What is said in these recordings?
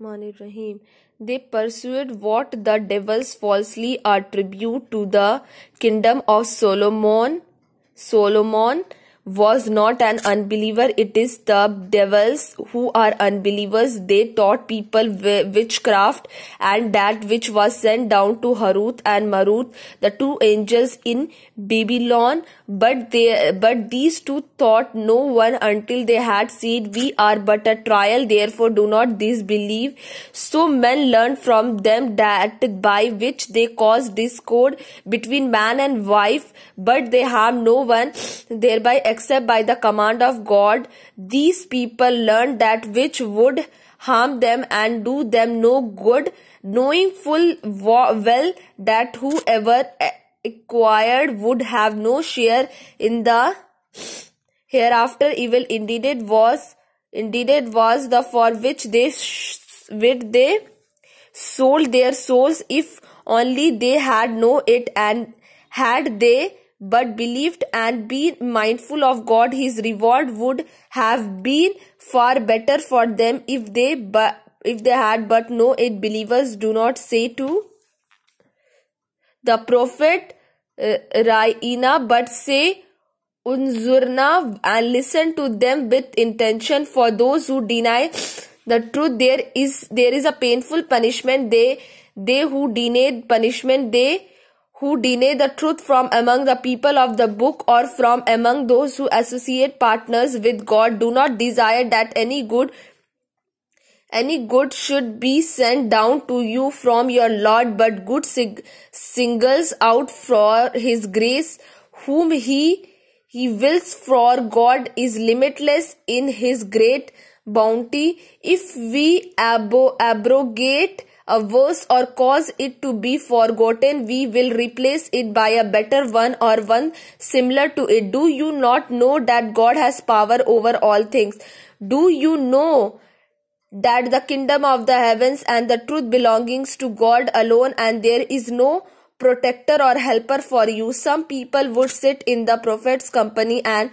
Rahim. They pursued what the devils falsely attribute to the kingdom of Solomon. Solomon was not an unbeliever. It is the devils who are unbelievers. They taught people witchcraft and that which was sent down to Harut and Marut, the two angels in Babylon. But they, but these two thought no one until they had said, we are but a trial, therefore do not disbelieve. So men learned from them that by which they cause discord between man and wife, but they harm no one, thereby except by the command of God, these people learned that which would harm them and do them no good, knowing full well that whoever acquired would have no share in the hereafter evil indeed it was indeed it was the for which they which they sold their souls if only they had known it and had they but believed and been mindful of God, his reward would have been far better for them if they but if they had but no it believers do not say to the prophet uh, Raina but say unzurna and listen to them with intention for those who deny the truth there is there is a painful punishment they they who deny punishment they who deny the truth from among the people of the book or from among those who associate partners with God do not desire that any good any good should be sent down to you from your Lord, but good singles out for His grace, whom He He wills for God is limitless in His great bounty. If we abo- abrogate a verse or cause it to be forgotten, we will replace it by a better one or one similar to it. Do you not know that God has power over all things? Do you know that the kingdom of the heavens and the truth belongs to God alone and there is no protector or helper for you. Some people would sit in the prophet's company and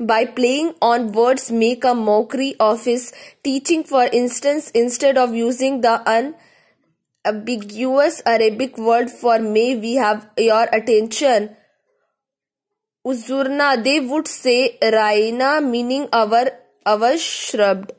by playing on words make a mockery of his teaching. For instance, instead of using the un ambiguous Arabic word for may we have your attention. Uzurna, they would say Raina, meaning our, our shrubbed.